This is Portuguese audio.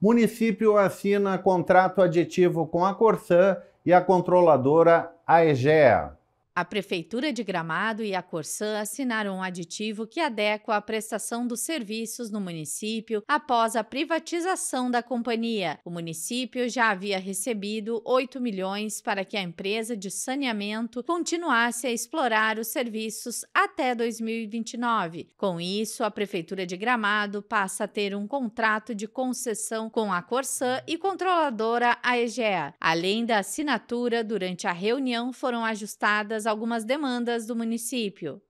município assina contrato aditivo com a Corsã e a controladora AEGEA. A Prefeitura de Gramado e a Corsã assinaram um aditivo que adequa a prestação dos serviços no município após a privatização da companhia. O município já havia recebido 8 milhões para que a empresa de saneamento continuasse a explorar os serviços até 2029. Com isso, a Prefeitura de Gramado passa a ter um contrato de concessão com a Corsã e controladora AEGEA. Além da assinatura, durante a reunião foram ajustadas algumas demandas do município.